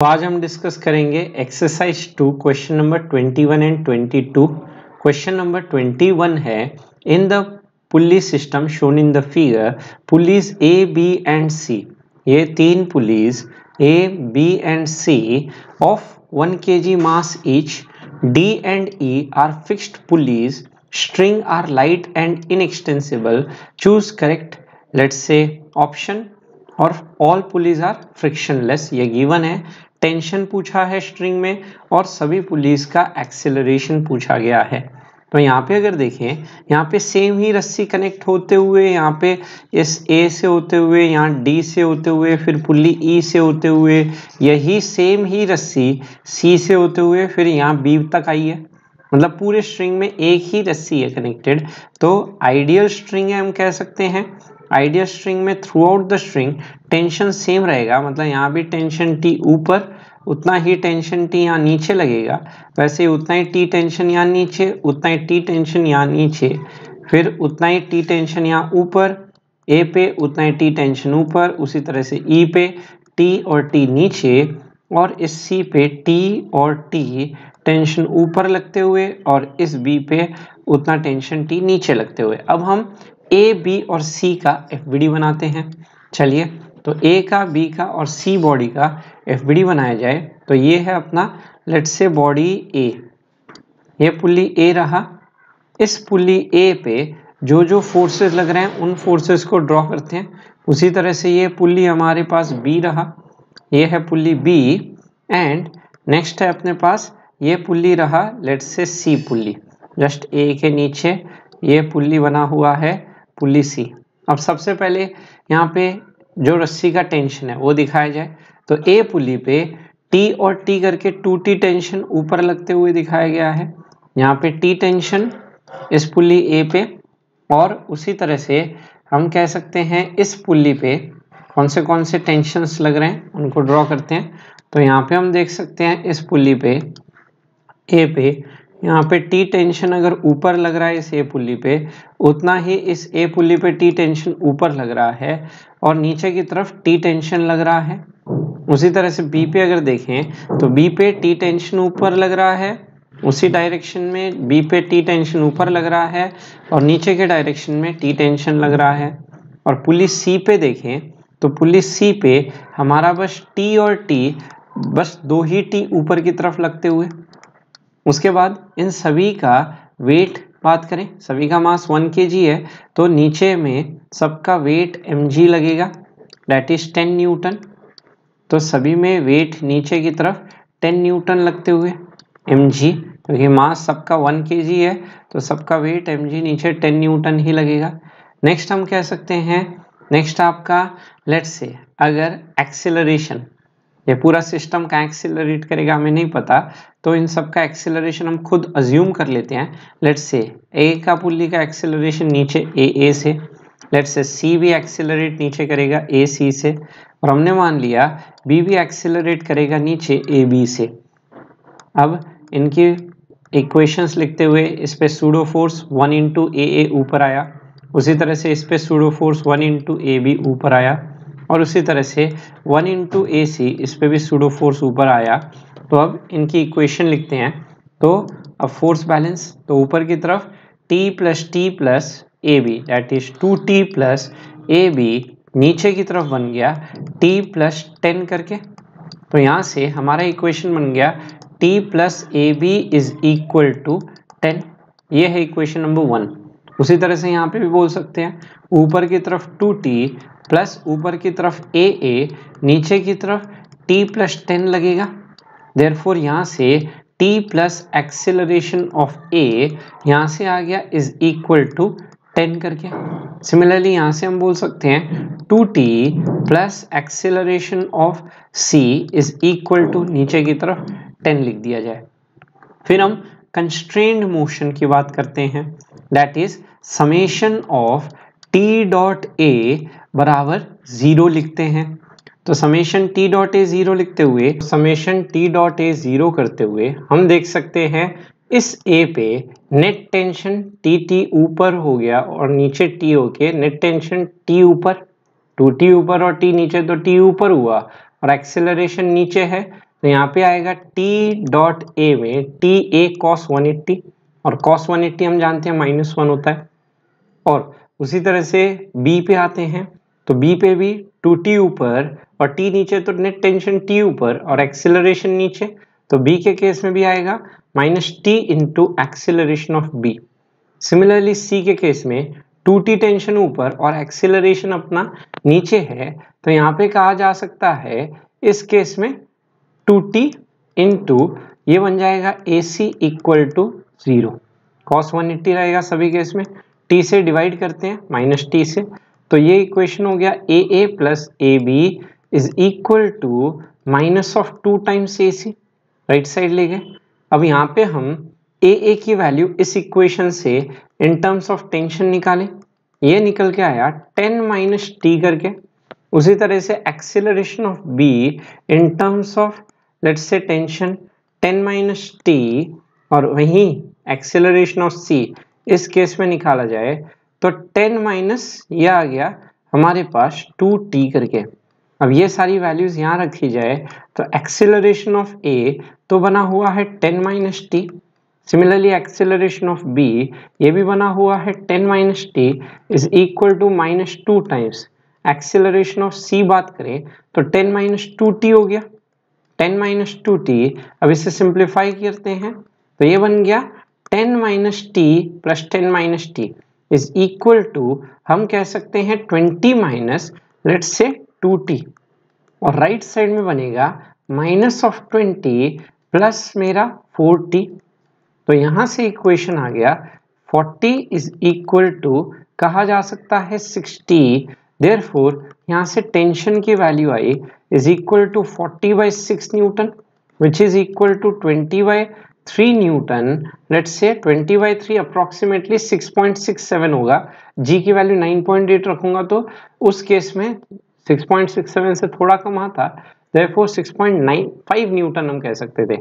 तो आज हम डिस्कस करेंगे exercise two question number twenty one and twenty two question number twenty one है in the pulleys system shown in the figure pulleys A B and C ये तीन pulleys A B and C of one K G mass each D and E are fixed pulleys strings are light and inextensible choose correct let's say option और all pulleys are frictionless ये given है tension पूछा है string में और सभी police का acceleration पूछा गया है तो यहाँ पे अगर देखें यहाँ पे सेम ही रस्सी कनेक्ट होते हुए यहाँ पे इस ए से होते हुए यहाँ डी से होते हुए फिर पुली ई e से होते हुए यही सेम ही रस्सी सी से होते हुए फिर यहाँ बी तक आई है मतलब पूरे स्ट्रिंग में एक ही रस्सी है कनेक्टेड तो आइडियल स्ट्रिंग है हम कह सकते हैं आइडिया स्ट्रिंग में throughout the string tension same रहेगा मतलब यहाँ भी टेंशन टी ऊपर उतना ही टेंशन टी यहाँ नीचे लगेगा वैसे उतना ही टी टेंशन यहाँ नीचे उतना ही टी टेंशन यहाँ नीचे फिर उतना ही टी टेंशन यहाँ ऊपर ए पे उतना ही टी टेंशन ऊपर उसी तरह से ई e पे टी और टी नीचे और इस सी पे टी और टी टेंशन ऊपर लगते हुए और इस बी पे उतना टेंशन टी नीचे लगते हुए अब हम ए बी और सी का एफ बनाते हैं चलिए तो ए का बी का और सी बॉडी का एफ बनाया जाए तो ये है अपना लेट से बॉडी ए ये पुल्ली ए रहा इस पुल्ली ए पे जो जो फोर्सेस लग रहे हैं उन फोर्सेस को ड्रॉ करते हैं उसी तरह से ये पुल्ली हमारे पास बी रहा ये है पुल्ली बी एंड नेक्स्ट है अपने पास ये पुल्ली रहा लेट से सी पुल्ली जस्ट ए के नीचे ये पुल्ली बना हुआ है पुलिसी अब सबसे पहले यहाँ पे जो रस्सी का टेंशन है वो दिखाया जाए तो ए पुली पे टी और टी करके टू टी टेंशन ऊपर लगते हुए दिखाया गया है यहाँ पे टी टेंशन इस पुली ए पे और उसी तरह से हम कह सकते हैं इस पुली पे कौन से कौन से टेंशन्स लग रहे हैं उनको ड्रॉ करते हैं तो यहाँ पे हम देख सकते हैं इस पुली पे ए पे यहाँ पे टी टेंशन अगर ऊपर लग रहा है इस ए पुली पे उतना ही इस ए पुली पे टी टेंशन ऊपर लग रहा है और नीचे की तरफ टी टेंशन लग रहा है उसी तरह से बी पे अगर देखें तो बी पे टी टेंशन ऊपर लग रहा है उसी डायरेक्शन में बी पे टी टेंशन ऊपर लग रहा है और नीचे के डायरेक्शन में टी टेंशन लग रहा है और पुली सी पे देखें तो पुली सी पे हमारा बस टी और टी बस दो ही टी ऊपर की तरफ लगते हुए उसके बाद इन सभी का वेट बात करें सभी का मास 1 के है तो नीचे में सबका वेट एम लगेगा डैट इज 10 न्यूटन तो सभी में वेट नीचे की तरफ 10 न्यूटन लगते हुए एम क्योंकि तो मास सबका 1 के है तो सबका वेट एम नीचे 10 न्यूटन ही लगेगा नेक्स्ट हम कह सकते हैं नेक्स्ट आपका लेट्स से अगर एक्सेलरेशन ये पूरा सिस्टम कहाँ एक्सिलरेट करेगा हमें नहीं पता तो इन सब का एक्सिलरेशन हम खुद अज्यूम कर लेते हैं लेट्स से ए का पुल्ली का एक्सिलरेशन नीचे ए ए से लेट्स से सी भी एक्सिलरेट नीचे करेगा ए सी से और हमने मान लिया बी भी एक्सिलरेट करेगा नीचे ए बी से अब इनकी इक्वेशंस लिखते हुए इस पर pseudo force one into A A ऊपर आया उसी तरह से इस पर pseudo force one into A B ऊपर आया और उसी तरह से वन इंटू ए सी इस पर भी सूडो फोर्स ऊपर आया तो अब इनकी इक्वेशन लिखते हैं तो अब फोर्स बैलेंस तो ऊपर की तरफ T plus T plus A B that is two T plus A B नीचे की तरफ बन गया टी प्लस टेन करके तो यहाँ से हमारा इक्वेशन बन गया T plus A B is equal to ten ये है इक्वेशन नंबर वन उसी तरह से यहाँ पे भी बोल सकते हैं ऊपर की तरफ टू टी प्लस ऊपर की तरफ ए ए नीचे की तरफ टी प्लस टेन लगेगा देर फोर यहाँ से T plus acceleration of A यहाँ से आ गया इज इक्वल टू टेन करके सिमिलरली यहाँ से हम बोल सकते हैं two T plus acceleration of C is equal to नीचे की तरफ टेन लिख दिया जाए फिर हम कंस्ट्रेंड मोशन की बात करते हैं that is summation of T dot A बराबर ज़ीरो लिखते हैं तो summation T dot A zero लिखते हुए summation T dot A zero करते हुए हम देख सकते हैं इस ए पे नेट टेंशन टी टी ऊपर हो गया और नीचे टी होके नेट टेंशन टी ऊपर टू तो टी ऊपर और टी नीचे तो टी ऊपर हुआ और एक्सेलरेशन नीचे है तो यहाँ पे आएगा टी डॉट ए में टी ए कॉस 180 और कॉस 180 हम जानते हैं माइनस वन होता है और उसी तरह से बी पे आते हैं तो बी पे भी टू टी ऊपर और टी नीचे तो नेट टेंशन टी ऊपर और एक्सिलरेशन नीचे तो बी के केस में भी आएगा minus T into acceleration of B similarly C के केस में टू टी टेंशन ऊपर और एक्सिलरेशन अपना नीचे है तो यहाँ पे कहा जा सकता है इस केस में टू टी इंटू ये बन जाएगा A C equal to zero cos one eighty रहेगा सभी केस में टी से डिवाइड करते हैं माइनस टी से तो ये इक्वेशन हो गया A A plus A B is equal to minus of two times A C right side ले गए अब यहाँ पे हम ए ए की वैल्यू इस इक्वेशन से इन टर्म्स ऑफ टेंशन निकालें ये निकल के आया टेन माइनस टी करके उसी तरह से acceleration of B in terms of let's say tension ten minus T और वहीं एक्सेलरेशन ऑफ सी इस केस में निकाला जाए तो टेन माइनस यह आ गया हमारे पास टू टी करके अब ये सारी वैल्यूज यहाँ रखी जाए तो एक्सेलरेशन ऑफ ए तो बना हुआ है ten minus T similarly acceleration of B ये भी बना हुआ है ten minus T is equal to minus two times acceleration of C बात करें तो टेन माइनस टू टी हो गया टेन माइनस टू टी अब इसे सिंप्लीफाई करते हैं तो ये बन गया ten minus T plus ten minus T is equal to हम कह सकते हैं twenty minus let's say two T और राइट right साइड में बनेगा माइनस ऑफ ट्वेंटी प्लस मेरा फोर टी तो यहाँ से इक्वेशन आ गया फोर्टी इज इक्वल टू कहा जा सकता है सिक्सटी देर फोर यहाँ से टेंशन की value I is equal to forty by six newton which is equal to twenty by three newton let's say twenty by three approximately six point six seven होगा G की value nine point eight रखूंगा तो उस case में six point six seven से थोड़ा कम आता four six point nine five newton हम कह सकते थे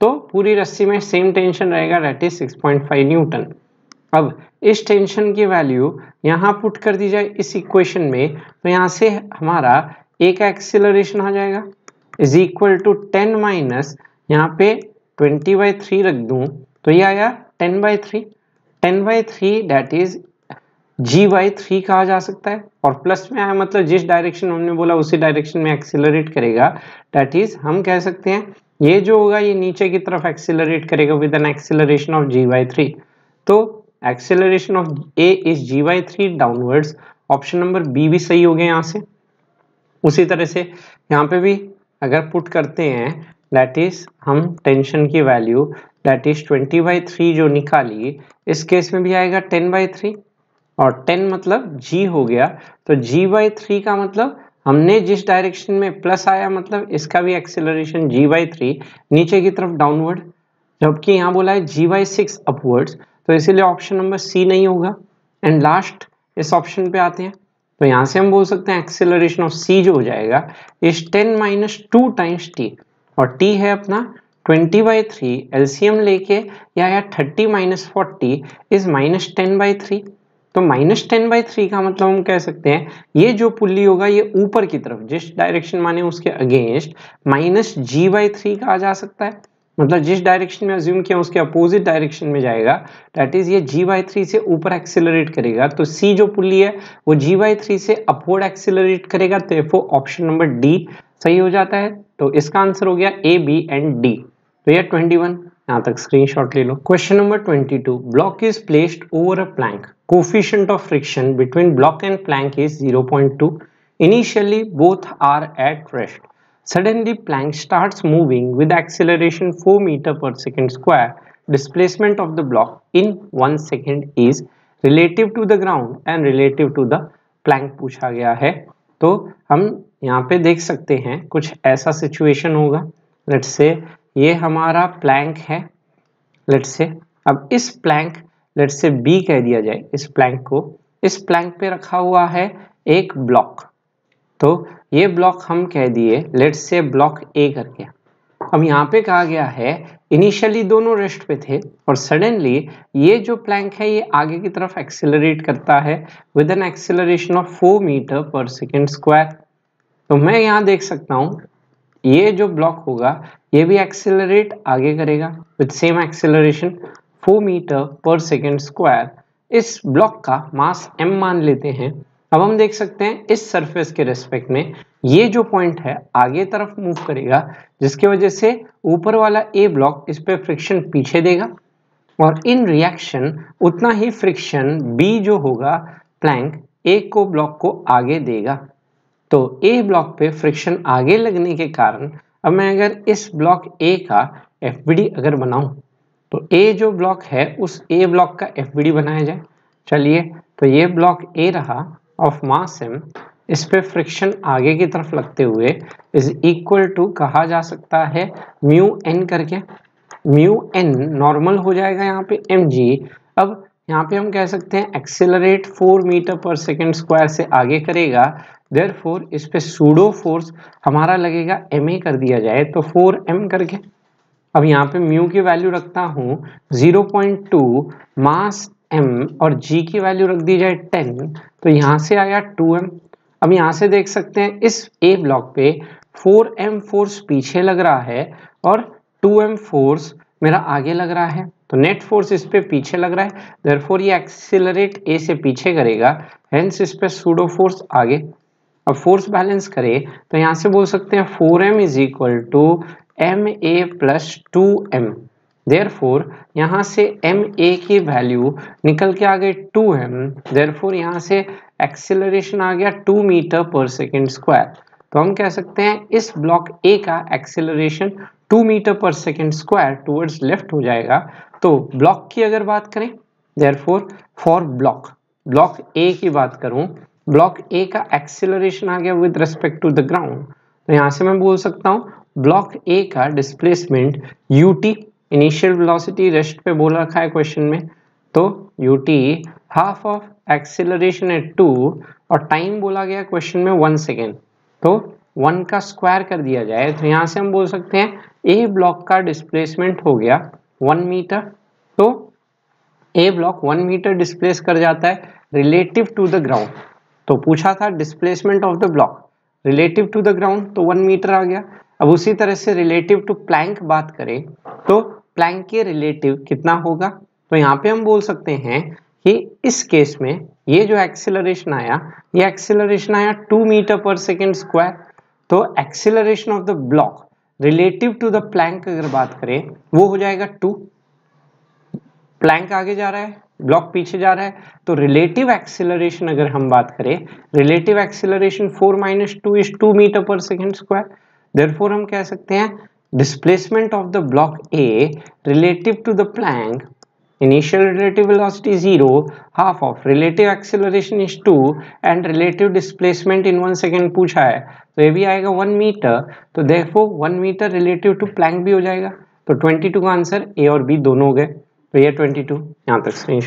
तो पूरी रस्सी में सेम टेंशन रहेगा that is six point five newton अब इस टेंशन की वैल्यू यहाँ पुट कर दी जाए इस इक्वेशन में तो यहाँ से हमारा एक एक्सिलरेशन आ जाएगा is equal to ten minus यहाँ पे ट्वेंटी बाई थ्री रख दूँ तो ये आया ten by three ten by three that is G by three कहा जा सकता है और प्लस में आया मतलब जिस डायरेक्शन हमने बोला उसी डायरेक्शन में एक्सिलरेट करेगा डेट इज हम कह सकते हैं ये जो होगा ये नीचे की तरफ एक्सिलरेट करेगा with an acceleration of G by three तो acceleration of A is G by three downwards option number B भी सही हो गया यहाँ से उसी तरह से यहाँ पे भी अगर पुट करते हैं दैट इज़ हम टेंशन की value that is twenty by three जो निकाली इस केस में भी आएगा टेन बाई थ्री और टेन मतलब जी हो गया तो जी बाई थ्री का मतलब हमने जिस डायरेक्शन में प्लस आया मतलब इसका भी एक्सेलरेशन जी बाई थ्री नीचे की तरफ डाउनवर्ड जबकि यहाँ बोला है जी बाई सिक्स अपवर्ड्स तो इसीलिए ऑप्शन नंबर सी नहीं होगा एंड लास्ट इस ऑप्शन पे आते हैं तो यहाँ से हम बोल सकते हैं एक्सेलरेशन ऑफ सी जो हो जाएगा इस ten minus two times T और t है अपना 20 बाई थ्री एल लेके या आया thirty minus forty is minus ten by three तो माइनस टेन बाई थ्री का मतलब हम कह सकते हैं ये जो पुल्ली होगा ये ऊपर की तरफ जिस डायरेक्शन माने उसके against minus G by three का आ जा सकता है मतलब जिस डायरेक्शन में अज्यूम किया उसके अपोजिट डायरेक्शन में जाएगा डैट इज ये जी बाई थ्री से ऊपर एक्सिलरेट करेगा तो सी जो पुल्ली है वो जी बाई थ्री से अपवर्ड एक्सिलरेट करेगा तो ऑप्शन नंबर डी सही हो जाता है तो इसका आंसर हो गया ए बी एंड डी तो यह ट्वेंटी वन यहां तक स्क्रीनशॉट ले लो question number twenty two block is placed over a plank coefficient of friction between block and plank is zero point two initially both are at rest suddenly plank start moving with acceleration four metre per second square displacement of the block in one second is relative to the ground and relative to the plank पूछा गया है तो हम यहाँ पे देख सकते हैं कुछ ऐसा सिचुएशन होगा लेट से ये हमारा प्लैंक है लेट से अब इस प्लैंक लेट से बी कह दिया जाए इस प्लैंक को इस प्लैंक पे रखा हुआ है एक ब्लॉक तो ये ब्लॉक हम कह दिए लेट से ब्लॉक ए करके अब यहाँ पे कहा गया है इनिशियली दोनों रेस्ट पे थे और सडनली ये जो प्लैंक है ये आगे की तरफ एक्सेलरेट करता है with an acceleration of four metre per second square तो मैं यहाँ देख सकता हूँ ये जो ब्लॉक होगा ये भी एक्सेलरेट आगे करेगा with same acceleration four metre per second square इस ब्लॉक का मास एम मान लेते हैं अब हम देख सकते हैं इस सरफेस के रेस्पेक्ट में ये जो पॉइंट है आगे तरफ मूव करेगा जिसकी वजह से ऊपर वाला ए ब्लॉक इस पर फ्रिक्शन पीछे देगा और इन रिएक्शन उतना ही फ्रिक्शन बी जो होगा प्लैंक ए को ब्लॉक को आगे देगा तो ए ब्लॉक पे फ्रिक्शन आगे लगने के कारण अब मैं अगर इस ब्लॉक ए का एफ अगर बनाऊं तो ए जो ब्लॉक है उस ए ब्लॉक का एफ बनाया जाए चलिए तो ये ब्लॉक ए रहा ऑफ मास एम इस पे फ्रिक्शन आगे की तरफ लगते हुए इज इक्वल टू कहा जा सकता है म्यू एन करके म्यू एन नॉर्मल हो जाएगा यहाँ पे एम जी अब यहाँ पे हम कह सकते हैं accelerate four metre per second square से आगे करेगा देर फोर इस पे सूडो फोर्स हमारा लगेगा एम ए कर दिया जाए तो फोर एम करके अब यहाँ पे म्यू की वैल्यू रखता हूँ zero point two mass M और जी की वैल्यू रख दी जाए टेन तो यहाँ से आया टू एम अब यहाँ से देख सकते हैं इस ए ब्लॉक पे फोर एम फोर्स पीछे लग रहा है और टू एम फोर्स मेरा आगे लग रहा है तो नेट फोर्स इस पर पीछे लग रहा है देयरफॉर ये एक्सिलरेट ए से पीछे करेगा हेंस इस पर सूडो फोर्स आगे अब फोर्स बैलेंस करें तो यहाँ से बोल सकते हैं four M is equal to M A plus two M therefore यहाँ से एम ए की वैल्यू निकल के आ गई टू एम देर फोर यहाँ से एक्सेलरेशन आ गया two metre per second square तो हम कह सकते हैं इस ब्लॉक ए का acceleration two metre per second square towards left हो जाएगा तो ब्लॉक की अगर बात करें therefore for block block A की बात करूं ब्लॉक ए का एक्सेलरेशन आ गया with respect to the ground तो यहां से मैं बोल सकता हूं ब्लॉक ए का displacement U initial velocity rest पे बोल रखा है क्वेश्चन में तो U half of acceleration at two और टाइम बोला गया क्वेश्चन में वन सेकेंड तो वन का स्क्वायर कर दिया जाए तो यहाँ से हम बोल सकते हैं ए ब्लॉक का डिस्प्लेसमेंट हो गया वन मीटर तो A block one metre displace कर जाता है रिलेटिव टू द ग्राउंड तो पूछा था displacement of the block relative to the ground तो वन मीटर आ गया अब उसी तरह से रिलेटिव टू प्लैंक बात करें तो प्लैंक के रिलेटिव कितना होगा तो यहाँ पे हम बोल सकते हैं ये इस केस में ये जो एक्सिलरेशन आया ये एक्सिलरेशन आया two metre per second square तो acceleration of the block relative to the plank अगर बात करें वो हो जाएगा टू प्लैंक आगे जा रहा है ब्लॉक पीछे जा रहा है तो रिलेटिव एक्सिलरेशन अगर हम बात करें relative acceleration four minus two is two metre per second square four हम कह सकते हैं displacement of the block A relative to the plank initial relative velocity is zero, half of relative acceleration is two and relative displacement in one second पूछा है तो ये भी आएगा 1 meter, तो देखो 1 meter relative to प्लैंक भी हो जाएगा तो 22 का आंसर ए और बी दोनों हो गए तो ये 22 टू यहाँ तक स्क्रीन